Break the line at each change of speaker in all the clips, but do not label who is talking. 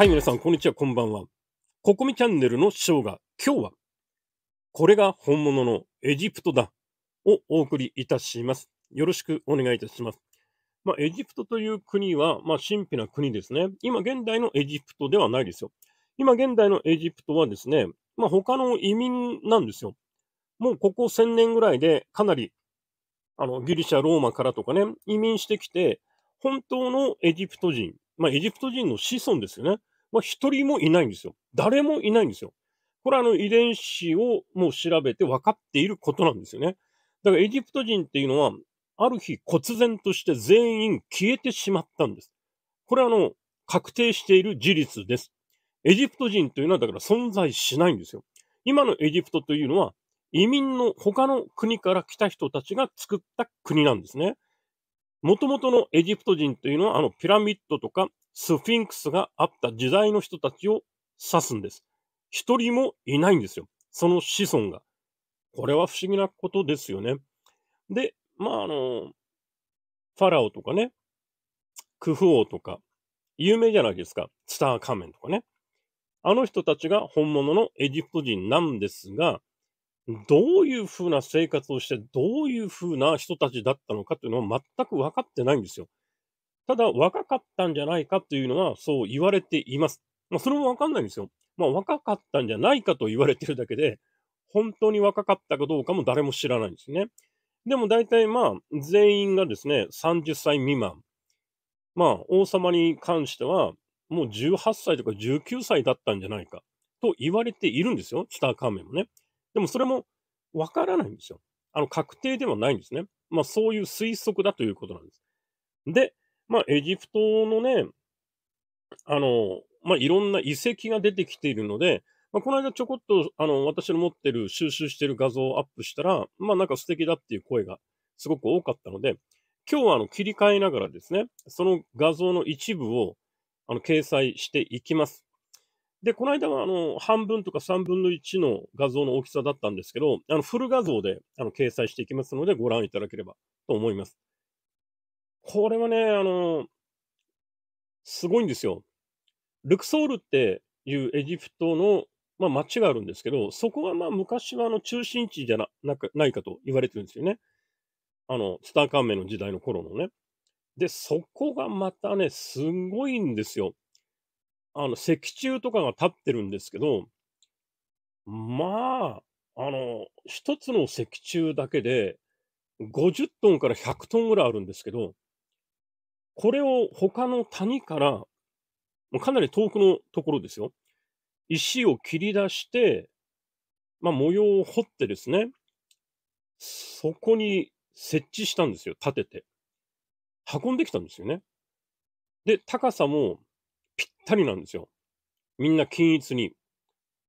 はい、皆さん、こんにちは、こんばんは。ココミチャンネルのショーが、今日は、これが本物のエジプトだ、をお送りいたします。よろしくお願いいたします。まあ、エジプトという国は、まあ、神秘な国ですね。今現代のエジプトではないですよ。今現代のエジプトはですね、まあ、他の移民なんですよ。もうここ1000年ぐらいで、かなり、あの、ギリシャ、ローマからとかね、移民してきて、本当のエジプト人、まあ、エジプト人の子孫ですよね。まあ、一人もいないんですよ。誰もいないんですよ。これはあの遺伝子をもう調べて分かっていることなんですよね。だからエジプト人っていうのは、ある日忽然として全員消えてしまったんです。これはあの、確定している事実です。エジプト人というのはだから存在しないんですよ。今のエジプトというのは、移民の他の国から来た人たちが作った国なんですね。もともとのエジプト人というのは、あのピラミッドとかスフィンクスがあった時代の人たちを指すんです。一人もいないんですよ。その子孫が。これは不思議なことですよね。で、まあ、あの、ファラオとかね、クフ王とか、有名じゃないですか。ツターカメンとかね。あの人たちが本物のエジプト人なんですが、どういう風な生活をして、どういう風な人たちだったのかというのを全く分かってないんですよ。ただ若かったんじゃないかというのはそう言われています。まあ、それもわかんないんですよ。まあ、若かったんじゃないかと言われてるだけで、本当に若かったかどうかも誰も知らないんですね。でも大体まあ、全員がですね、30歳未満。まあ、王様に関しては、もう18歳とか19歳だったんじゃないかと言われているんですよ。スター仮面もね。でもそれもわからないんですよ。あの、確定ではないんですね。まあ、そういう推測だということなんです。で、まあ、エジプトのね、あの、まあ、いろんな遺跡が出てきているので、まあ、この間ちょこっと、あの、私の持ってる収集してる画像をアップしたら、まあ、なんか素敵だっていう声がすごく多かったので、今日はあの、切り替えながらですね、その画像の一部を、あの、掲載していきます。で、この間はあの、半分とか3分の1の画像の大きさだったんですけど、あの、フル画像で、あの、掲載していきますので、ご覧いただければと思います。これはね、あの、すごいんですよ。ルクソールっていうエジプトの、まあ、町があるんですけど、そこがまあ昔はあの中心地じゃななないかと言われてるんですよね。あの、ツタンカーメンの時代の頃のね。で、そこがまたね、すごいんですよ。あの、石柱とかが立ってるんですけど、まあ、あの、一つの石柱だけで、50トンから100トンぐらいあるんですけど、これを他の谷から、もうかなり遠くのところですよ。石を切り出して、まあ、模様を掘ってですね、そこに設置したんですよ、立てて。運んできたんですよね。で、高さもぴったりなんですよ。みんな均一に。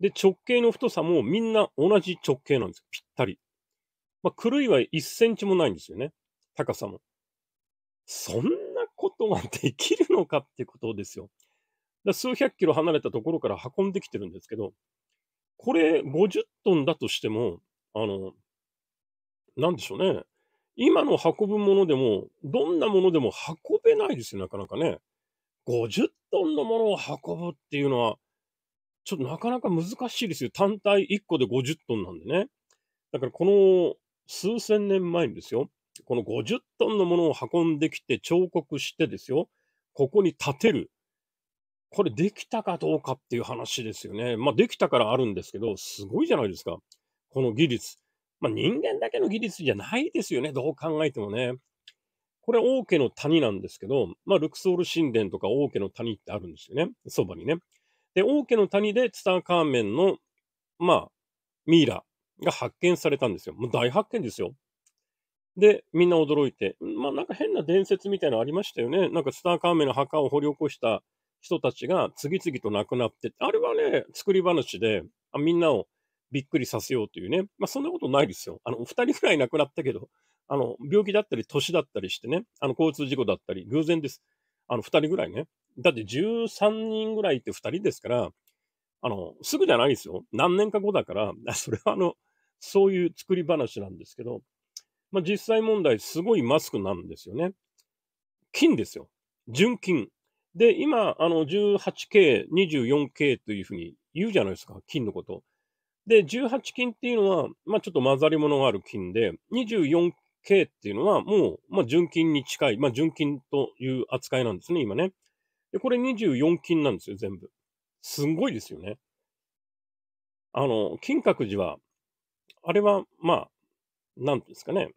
で、直径の太さもみんな同じ直径なんですよ。ぴったり。まあ、狂いは1センチもないんですよね。高さも。そんことができるのかってことですよ。だ数百キロ離れたところから運んできてるんですけど、これ50トンだとしても、あの、なんでしょうね。今の運ぶものでも、どんなものでも運べないですよ、なかなかね。50トンのものを運ぶっていうのは、ちょっとなかなか難しいですよ。単体1個で50トンなんでね。だからこの数千年前にですよ。この50トンのものを運んできて彫刻してですよ、ここに立てる。これできたかどうかっていう話ですよね。まあできたからあるんですけど、すごいじゃないですか。この技術。まあ人間だけの技術じゃないですよね。どう考えてもね。これ王家の谷なんですけど、まあルクソール神殿とか王家の谷ってあるんですよね。そばにね。で、王家の谷でツタンカーメンの、まあ、ミイラが発見されたんですよ。もう大発見ですよ。で、みんな驚いて、まあなんか変な伝説みたいなのありましたよね。なんかスターカーメンの墓を掘り起こした人たちが次々と亡くなって、あれはね、作り話で、あみんなをびっくりさせようというね。まあそんなことないですよ。あの、お二人ぐらい亡くなったけど、あの、病気だったり、年だったりしてね、あの、交通事故だったり、偶然です。あの、二人ぐらいね。だって13人ぐらいって二人ですから、あの、すぐじゃないですよ。何年か後だから、それはあの、そういう作り話なんですけど、まあ、実際問題、すごいマスクなんですよね。金ですよ。純金。で、今、あの、18K、24K というふうに言うじゃないですか、金のこと。で、18金っていうのは、まあ、ちょっと混ざり物がある金で、24K っていうのはもう、まあ、純金に近い、まあ、純金という扱いなんですね、今ね。で、これ24金なんですよ、全部。すんごいですよね。あの、金閣寺は、あれは、まあ、なんですかね、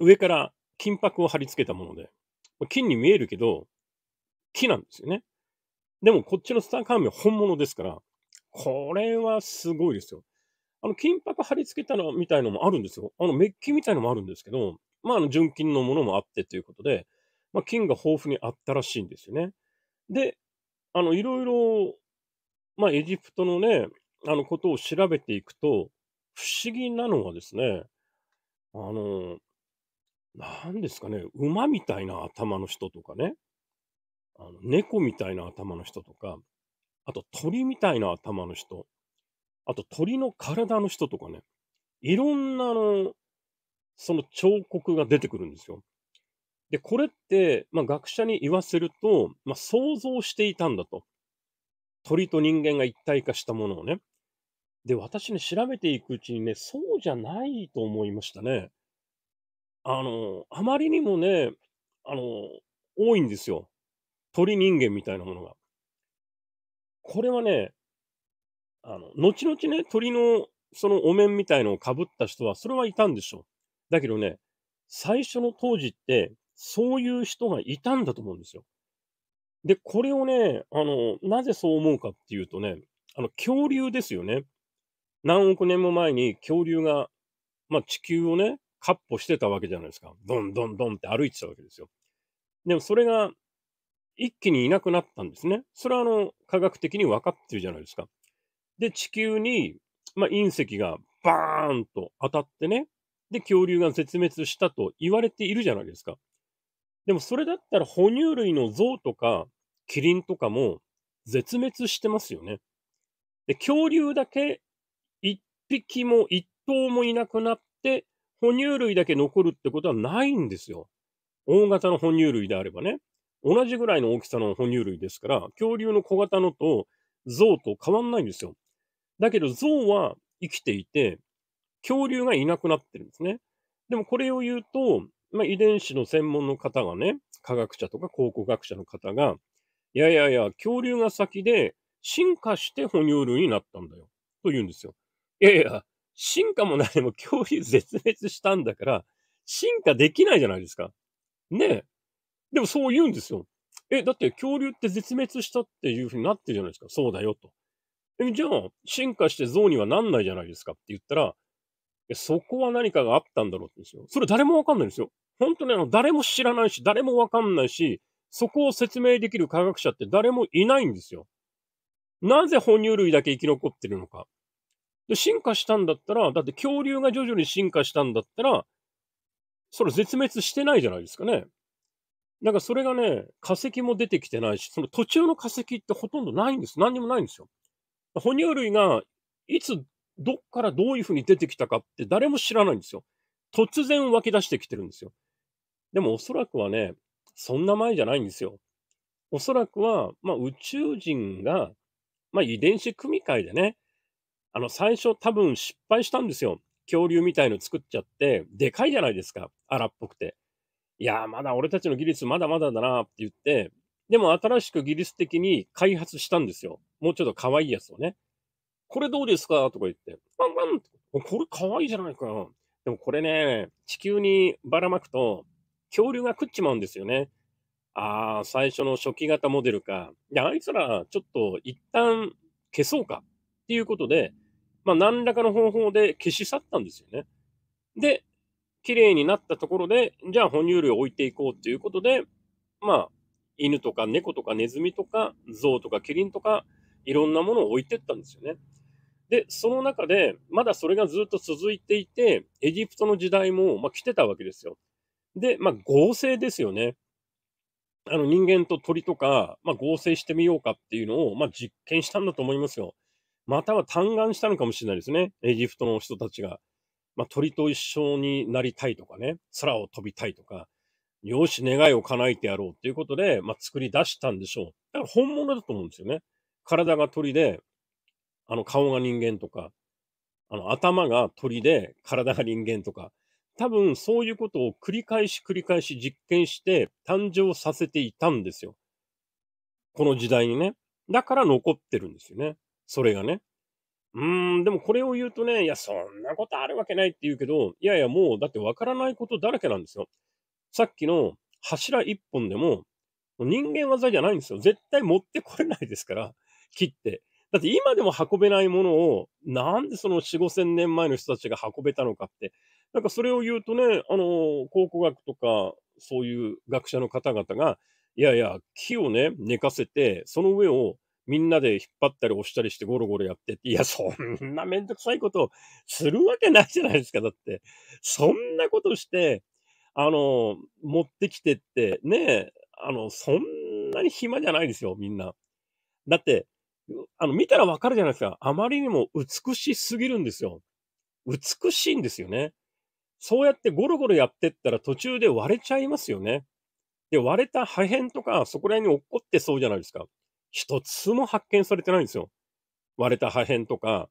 上から金箔を貼り付けたもので、金に見えるけど、木なんですよね。でもこっちのスターカーメンは本物ですから、これはすごいですよ。あの、金箔貼り付けたのみたいのもあるんですよ。あの、メッキみたいのもあるんですけど、まあ、あの、純金のものもあってということで、まあ、金が豊富にあったらしいんですよね。で、あの、いろいろ、まあ、エジプトのね、あの、ことを調べていくと、不思議なのはですね、あの、何ですかね、馬みたいな頭の人とかね、あの猫みたいな頭の人とか、あと鳥みたいな頭の人、あと鳥の体の人とかね、いろんなあの、その彫刻が出てくるんですよ。で、これって、まあ、学者に言わせると、まあ、想像していたんだと。鳥と人間が一体化したものをね。で、私ね、調べていくうちにね、そうじゃないと思いましたね。あの、あまりにもね、あの、多いんですよ。鳥人間みたいなものが。これはね、あの、後々ね、鳥のそのお面みたいのをかぶった人は、それはいたんでしょう。だけどね、最初の当時って、そういう人がいたんだと思うんですよ。で、これをね、あの、なぜそう思うかっていうとね、あの、恐竜ですよね。何億年も前に恐竜が、まあ、地球をね、カッ歩してたわけじゃないですか。どんどんどんって歩いてたわけですよ。でもそれが一気にいなくなったんですね。それはあの科学的に分かってるじゃないですか。で、地球に、まあ、隕石がバーンと当たってね、で、恐竜が絶滅したと言われているじゃないですか。でもそれだったら哺乳類の像とかキリンとかも絶滅してますよね。で、恐竜だけ匹も1頭もいなくなって、哺乳類だけ残るってことはないんですよ。大型の哺乳類であればね。同じぐらいの大きさの哺乳類ですから、恐竜の小型のと象と変わんないんですよ。だけど象は生きていて、恐竜がいなくなってるんですね。でもこれを言うと、まあ、遺伝子の専門の方がね、科学者とか考古学者の方が、いやいやいや、恐竜が先で進化して哺乳類になったんだよ。と言うんですよ。いやいや、進化も何も恐竜絶滅したんだから、進化できないじゃないですか。ねえ。でもそう言うんですよ。え、だって恐竜って絶滅したっていうふうになってるじゃないですか。そうだよと。え、じゃあ、進化して象にはなんないじゃないですかって言ったら、そこは何かがあったんだろうってんですよ。それ誰もわかんないんですよ。本当にあの、誰も知らないし、誰もわかんないし、そこを説明できる科学者って誰もいないんですよ。なぜ哺乳類だけ生き残ってるのか。で、進化したんだったら、だって恐竜が徐々に進化したんだったら、それ絶滅してないじゃないですかね。なんかそれがね、化石も出てきてないし、その途中の化石ってほとんどないんです。何にもないんですよ。哺乳類がいつ、どっからどういうふうに出てきたかって誰も知らないんですよ。突然湧き出してきてるんですよ。でもおそらくはね、そんな前じゃないんですよ。おそらくは、まあ、宇宙人が、まあ、遺伝子組み換えでね、あの、最初多分失敗したんですよ。恐竜みたいの作っちゃって、でかいじゃないですか。荒っぽくて。いやー、まだ俺たちの技術まだまだだなって言って、でも新しく技術的に開発したんですよ。もうちょっと可愛いやつをね。これどうですかとか言って。バンバンこれ可愛いじゃないか。でもこれね、地球にばらまくと、恐竜が食っちまうんですよね。ああ、最初の初期型モデルか。いや、あいつら、ちょっと一旦消そうか。っていうことで、まあ、何らかの方法で消し去ったんですよね。で、綺麗になったところで、じゃあ哺乳類を置いていこうっていうことで、まあ、犬とか猫とかネズミとか象とかキリンとか、いろんなものを置いてったんですよね。で、その中で、まだそれがずっと続いていて、エジプトの時代も、まあ、来てたわけですよ。で、まあ、合成ですよね。あの人間と鳥とか、まあ、合成してみようかっていうのを、まあ、実験したんだと思いますよ。または嘆願したのかもしれないですね。エジプトの人たちが。まあ、鳥と一緒になりたいとかね、空を飛びたいとか、よし、願いを叶えてやろうということで、まあ、作り出したんでしょう。だから本物だと思うんですよね。体が鳥で、あの、顔が人間とか、あの、頭が鳥で、体が人間とか、多分そういうことを繰り返し繰り返し実験して誕生させていたんですよ。この時代にね。だから残ってるんですよね。それがね。うーん、でもこれを言うとね、いや、そんなことあるわけないって言うけど、いやいや、もうだってわからないことだらけなんですよ。さっきの柱一本でも、人間技じゃないんですよ。絶対持ってこれないですから、切って。だって今でも運べないものを、なんでその4、5千年前の人たちが運べたのかって。なんかそれを言うとね、あの、考古学とか、そういう学者の方々が、いやいや、木をね、寝かせて、その上をみんなで引っ張ったり押したりしてゴロゴロやってって、いや、そんなめんどくさいことをするわけないじゃないですか。だって、そんなことして、あの、持ってきてって、ねえ、あの、そんなに暇じゃないですよ、みんな。だって、あの、見たらわかるじゃないですか。あまりにも美しすぎるんですよ。美しいんですよね。そうやってゴロゴロやってったら途中で割れちゃいますよね。で、割れた破片とか、そこら辺に落っこってそうじゃないですか。一つも発見されてないんですよ。割れた破片とか。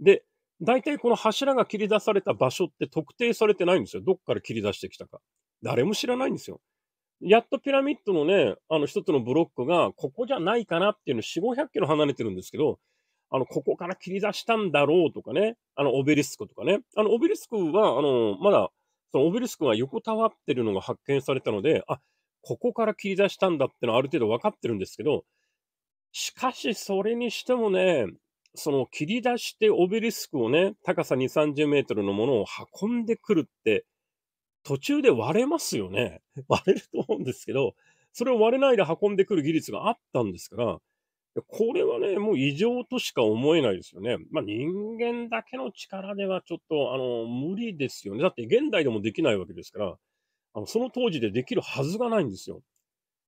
で、大体この柱が切り出された場所って特定されてないんですよ。どっから切り出してきたか。誰も知らないんですよ。やっとピラミッドのね、あの一つのブロックが、ここじゃないかなっていうの四五百キロ離れてるんですけど、あの、ここから切り出したんだろうとかね、あの、オベリスクとかね。あの、オベリスクは、あの、まだ、そのオベリスクが横たわってるのが発見されたので、あ、ここから切り出したんだってのはある程度分かってるんですけど、しかし、それにしてもね、その切り出してオベリスクをね、高さ2、30メートルのものを運んでくるって、途中で割れますよね。割れると思うんですけど、それを割れないで運んでくる技術があったんですから、これはね、もう異常としか思えないですよね。まあ人間だけの力ではちょっと、あの、無理ですよね。だって現代でもできないわけですから、あのその当時でできるはずがないんですよ。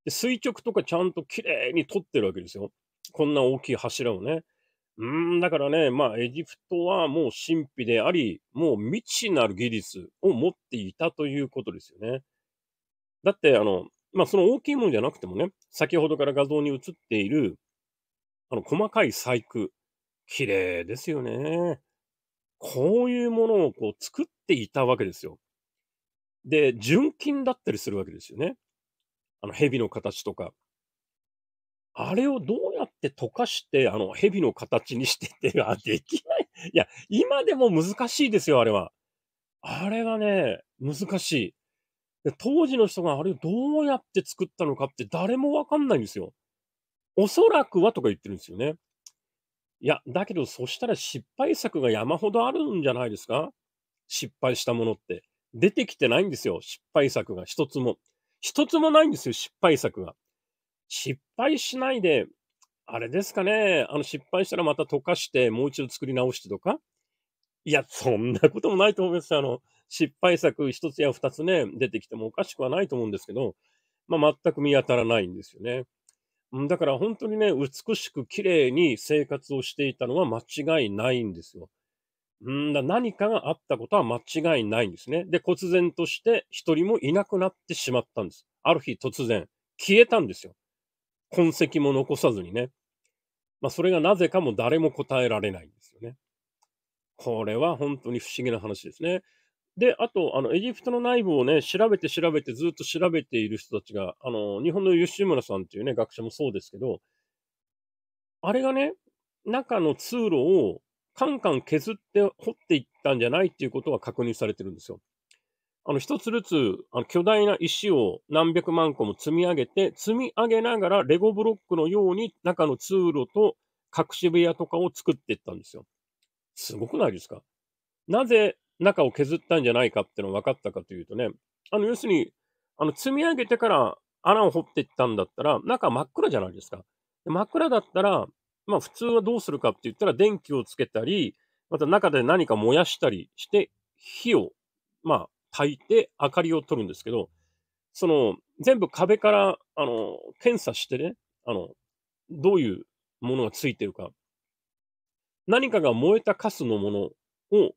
で垂直とかちゃんと綺麗に取ってるわけですよ。こんな大きい柱をね。うん、だからね、まあ、エジプトはもう神秘であり、もう未知なる技術を持っていたということですよね。だって、あの、まあ、その大きいものじゃなくてもね、先ほどから画像に映っている、あの、細かい細工。綺麗ですよね。こういうものをこう作っていたわけですよ。で、純金だったりするわけですよね。あの、蛇の形とか。あれをどうやって溶かして、あの、蛇の形にしてて、あ、できない。いや、今でも難しいですよ、あれは。あれはね、難しい。当時の人があれをどうやって作ったのかって誰もわかんないんですよ。おそらくはとか言ってるんですよね。いや、だけどそしたら失敗作が山ほどあるんじゃないですか失敗したものって。出てきてないんですよ。失敗作が一つも。一つもないんですよ、失敗作が。失敗しないで、あれですかね、あの失敗したらまた溶かして、もう一度作り直してとかいや、そんなこともないと思いますあの、失敗作一つや二つね、出てきてもおかしくはないと思うんですけど、まあ、全く見当たらないんですよね。だから本当にね、美しく綺麗に生活をしていたのは間違いないんですよ。うんだ何かがあったことは間違いないんですね。で、忽然として一人もいなくなってしまったんです。ある日突然、消えたんですよ。痕跡も残さずにね。まあ、それがなぜかも誰も答えられないんですよね。これは本当に不思議な話ですね。で、あと、あの、エジプトの内部をね、調べて調べてずっと調べている人たちが、あの、日本の吉村さんっていうね、学者もそうですけど、あれがね、中の通路をカンカン削って掘っていったんじゃないっていうことが確認されてるんですよ。あの、一つずつ、あの、巨大な石を何百万個も積み上げて、積み上げながらレゴブロックのように中の通路と隠し部屋とかを作っていったんですよ。すごくないですかなぜ中を削ったんじゃないかっていうのが分かったかというとね、あの、要するに、あの、積み上げてから穴を掘っていったんだったら、中真っ暗じゃないですか。真っ暗だったら、まあ普通はどうするかって言ったら電気をつけたり、また中で何か燃やしたりして火を、まあ焚いて明かりを取るんですけど、その全部壁から、あの、検査してね、あの、どういうものがついてるか。何かが燃えたカスのものを、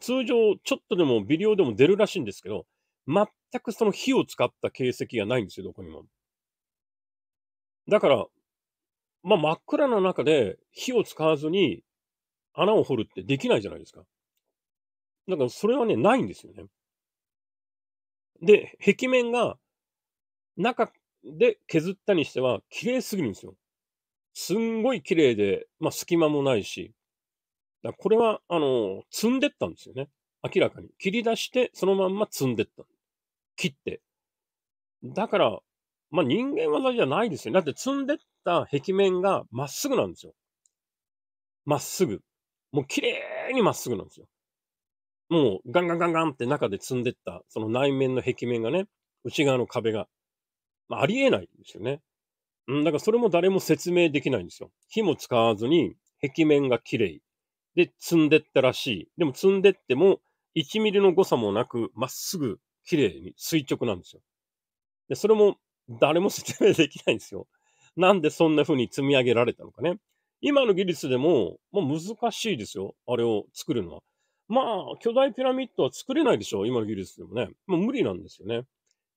通常ちょっとでも微量でも出るらしいんですけど、全くその火を使った形跡がないんですよ、どこにも。だから、まあ、真っ暗な中で火を使わずに穴を掘るってできないじゃないですか。だからそれはね、ないんですよね。で、壁面が中で削ったにしては綺麗すぎるんですよ。すんごい綺麗で、まあ、隙間もないし。だこれは、あの、積んでったんですよね。明らかに。切り出して、そのまんま積んでった。切って。だから、まあ、人間技じゃないですよ。だって積んでった壁面がまっすぐなんですよ。まっすぐ。もう綺麗にまっすぐなんですよ。もうガンガンガンガンって中で積んでった、その内面の壁面がね、内側の壁が。まあ、ありえないんですよね。うん、だからそれも誰も説明できないんですよ。火も使わずに壁面が綺麗。で、積んでったらしい。でも積んでっても1ミリの誤差もなく、まっすぐ綺麗に垂直なんですよ。で、それも誰も説明できないんですよ。なんでそんな風に積み上げられたのかね。今の技術でも、もう難しいですよ。あれを作るのは。まあ、巨大ピラミッドは作れないでしょ今の技術でもね。もう無理なんですよね。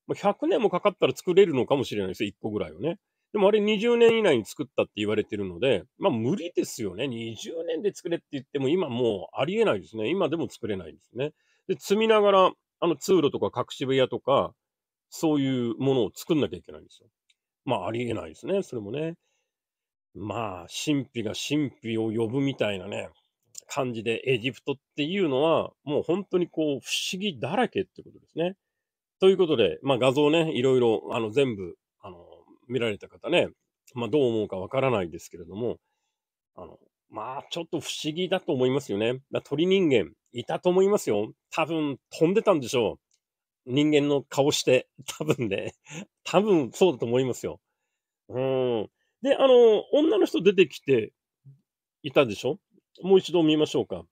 ま100年もかかったら作れるのかもしれないですよ。1個ぐらいをね。でもあれ20年以内に作ったって言われてるので、まあ無理ですよね。20年で作れって言っても今もうありえないですね。今でも作れないですね。で、積みながら、あの通路とか隠し部屋とか、そういうものを作んなきゃいけないんですよ。まあ、ありえないですね、それもね。まあ、神秘が神秘を呼ぶみたいなね、感じでエジプトっていうのは、もう本当にこう、不思議だらけってことですね。ということで、まあ画像ね、いろいろ、あの、全部、あの、見られた方ね、まあどう思うかわからないですけれども、あの、まあちょっと不思議だと思いますよね。鳥人間、いたと思いますよ。多分、飛んでたんでしょう。人間の顔して、多分ね、多分そうだと思いますよ。うん。で、あの、女の人出てきていたでしょもう一度見ましょうか。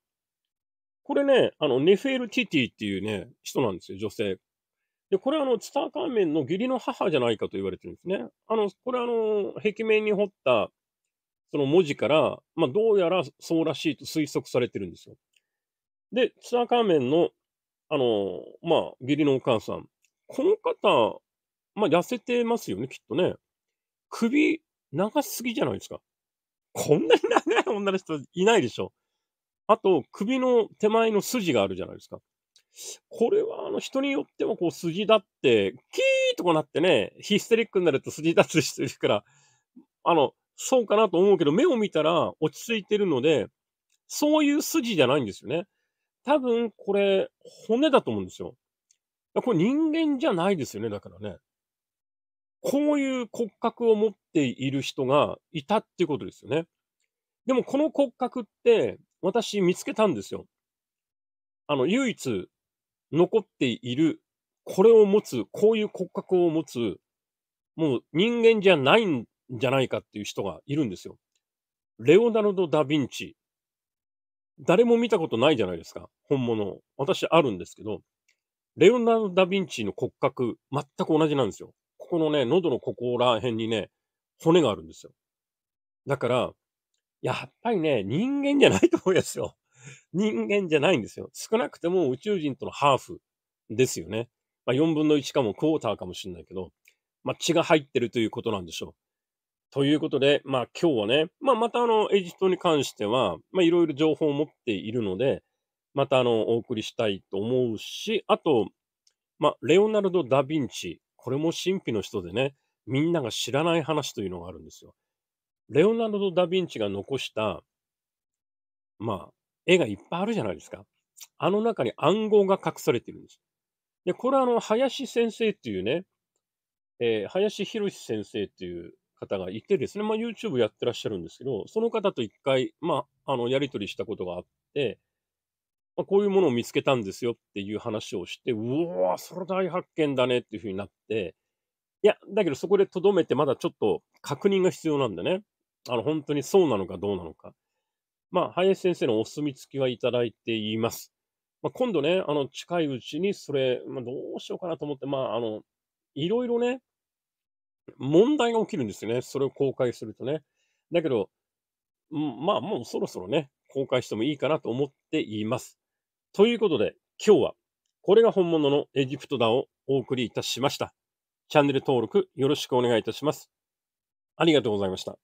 これね、あの、ネフェルティティっていうね、人なんですよ、女性。で、これはあの、ツターカーメンの義理の母じゃないかと言われてるんですね。あの、これあの、壁面に彫った、その文字から、まあ、どうやらそうらしいと推測されてるんですよ。で、ツターカーメンのあの、まあ、義理のお母さん。この方、まあ、痩せてますよね、きっとね。首、長すぎじゃないですか。こんなに長い女の人いないでしょ。あと、首の手前の筋があるじゃないですか。これは、あの、人によっては、こう、筋立って、キーとこうなってね、ヒステリックになると筋立つ人いるから、あの、そうかなと思うけど、目を見たら落ち着いてるので、そういう筋じゃないんですよね。多分これ、骨だと思うんですよ。これ人間じゃないですよね、だからね。こういう骨格を持っている人がいたっていうことですよね。でもこの骨格って私見つけたんですよ。あの、唯一残っている、これを持つ、こういう骨格を持つ、もう人間じゃないんじゃないかっていう人がいるんですよ。レオナルド・ダ・ヴィンチ誰も見たことないじゃないですか。本物。私あるんですけど、レオナルド・ダ・ヴィンチの骨格、全く同じなんですよ。ここのね、喉のここら辺にね、骨があるんですよ。だから、やっぱりね、人間じゃないと思うんですよ。人間じゃないんですよ。少なくても宇宙人とのハーフですよね。まあ、4分の1かもクォーターかもしれないけど、まあ、血が入ってるということなんでしょう。ということで、まあ今日はね、まあまたあのエジプトに関しては、まあいろいろ情報を持っているので、またあのお送りしたいと思うし、あと、まあレオナルド・ダ・ヴィンチ、これも神秘の人でね、みんなが知らない話というのがあるんですよ。レオナルド・ダ・ヴィンチが残した、まあ絵がいっぱいあるじゃないですか。あの中に暗号が隠されてるんです。で、これはあの林先生っていうね、えー、林博先生っていう方がいてですね、まあ、YouTube やってらっしゃるんですけど、その方と一回、まあ、あの、やり取りしたことがあって、まあ、こういうものを見つけたんですよっていう話をして、うわそれ大発見だねっていうふうになって、いや、だけどそこでとどめてまだちょっと確認が必要なんでね、あの、本当にそうなのかどうなのか。まあ、林先生のお墨付きはいただいています。まあ、今度ね、あの、近いうちにそれ、まあ、どうしようかなと思って、まあ、あの、いろいろね、問題が起きるんですよね。それを公開するとね。だけど、まあもうそろそろね、公開してもいいかなと思っています。ということで、今日は、これが本物のエジプトだをお送りいたしました。チャンネル登録よろしくお願いいたします。ありがとうございました。